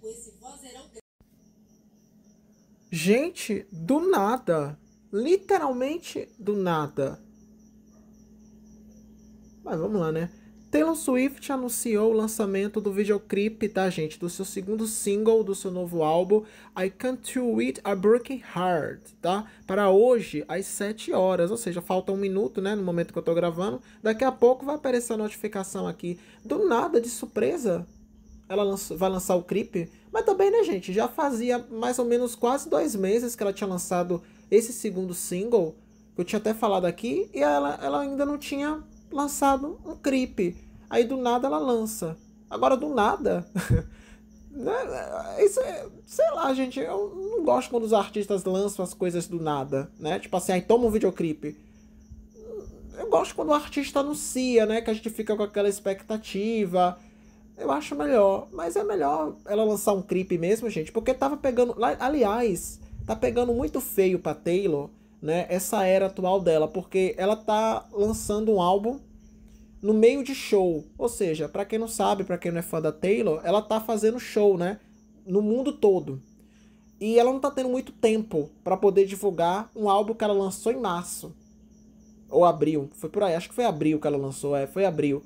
com esse vozeirão grande. Gente, do nada. Literalmente do nada. Mas vamos lá, né? Taylor Swift anunciou o lançamento do videoclipe, tá, gente? Do seu segundo single do seu novo álbum, I Can't Do It, A Broken Heart, tá? Para hoje, às 7 horas, ou seja, falta um minuto, né? No momento que eu tô gravando. Daqui a pouco vai aparecer a notificação aqui. Do nada, de surpresa ela vai lançar o clipe. Mas também, né, gente? Já fazia mais ou menos quase dois meses que ela tinha lançado esse segundo single, que eu tinha até falado aqui, e ela, ela ainda não tinha lançado um clipe. Aí do nada ela lança. Agora do nada. né? Isso é, sei lá, gente, eu não gosto quando os artistas lançam as coisas do nada, né? Tipo assim, aí toma um videoclipe. Eu gosto quando o artista anuncia, né? Que a gente fica com aquela expectativa. Eu acho melhor. Mas é melhor ela lançar um clipe mesmo, gente. Porque tava pegando. Aliás, tá pegando muito feio pra Taylor, né? Essa era atual dela. Porque ela tá lançando um álbum no meio de show. Ou seja, para quem não sabe, para quem não é fã da Taylor, ela tá fazendo show, né? No mundo todo. E ela não tá tendo muito tempo para poder divulgar um álbum que ela lançou em março. Ou abril. Foi por aí. Acho que foi abril que ela lançou. É, foi abril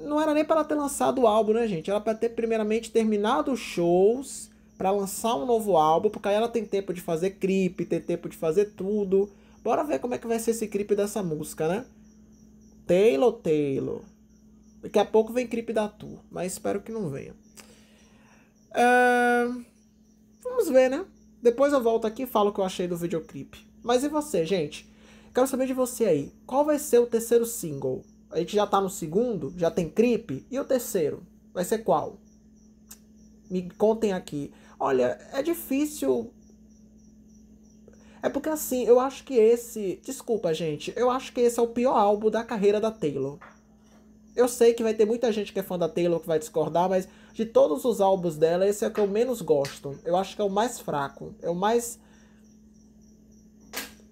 não era nem para ela ter lançado o álbum, né, gente? Era para ter primeiramente terminado os shows para lançar um novo álbum, porque aí ela tem tempo de fazer clipe, tem tempo de fazer tudo. Bora ver como é que vai ser esse clipe dessa música, né? Taylor, Taylor. Daqui a pouco vem clipe da Tu, mas espero que não venha. É... Vamos ver, né? Depois eu volto aqui e falo o que eu achei do videoclipe. Mas e você, gente? Quero saber de você aí. Qual vai ser o terceiro single? A gente já tá no segundo, já tem creep. E o terceiro? Vai ser qual? Me contem aqui. Olha, é difícil. É porque assim, eu acho que esse. Desculpa, gente. Eu acho que esse é o pior álbum da carreira da Taylor. Eu sei que vai ter muita gente que é fã da Taylor que vai discordar, mas de todos os álbuns dela, esse é o que eu menos gosto. Eu acho que é o mais fraco. É o mais.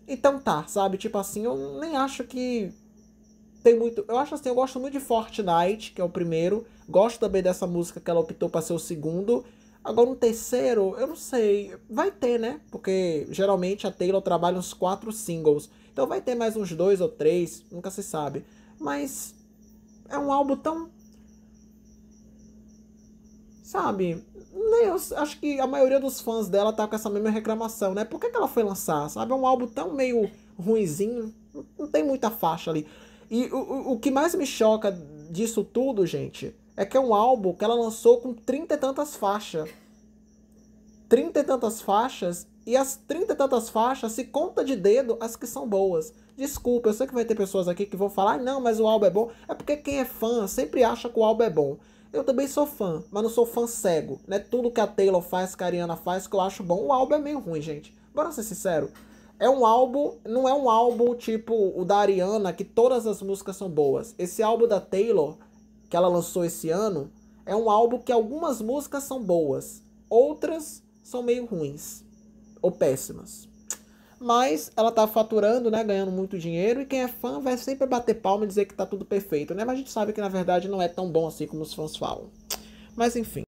Então tá, sabe? Tipo assim, eu nem acho que tem muito. Eu acho assim, eu gosto muito de Fortnite, que é o primeiro. Gosto também dessa música que ela optou para ser o segundo. Agora, um terceiro, eu não sei. Vai ter, né? Porque geralmente a Taylor trabalha uns quatro singles. Então vai ter mais uns dois ou três, nunca se sabe. Mas é um álbum tão. Sabe? Eu acho que a maioria dos fãs dela tá com essa mesma reclamação, né? Por que, que ela foi lançar? Sabe? É um álbum tão meio ruinzinho. Não tem muita faixa ali. E o, o que mais me choca disso tudo, gente, é que é um álbum que ela lançou com trinta e tantas faixas. Trinta e tantas faixas, e as trinta e tantas faixas se conta de dedo as que são boas. Desculpa, eu sei que vai ter pessoas aqui que vão falar, ah, não, mas o álbum é bom. É porque quem é fã sempre acha que o álbum é bom. Eu também sou fã, mas não sou fã cego. Né? Tudo que a Taylor faz, que a Ariana faz, que eu acho bom, o álbum é meio ruim, gente. Bora ser sincero. É um álbum, não é um álbum tipo o da Ariana, que todas as músicas são boas. Esse álbum da Taylor, que ela lançou esse ano, é um álbum que algumas músicas são boas, outras são meio ruins ou péssimas. Mas ela tá faturando, né, ganhando muito dinheiro e quem é fã vai sempre bater palma e dizer que tá tudo perfeito, né? Mas a gente sabe que na verdade não é tão bom assim como os fãs falam. Mas enfim.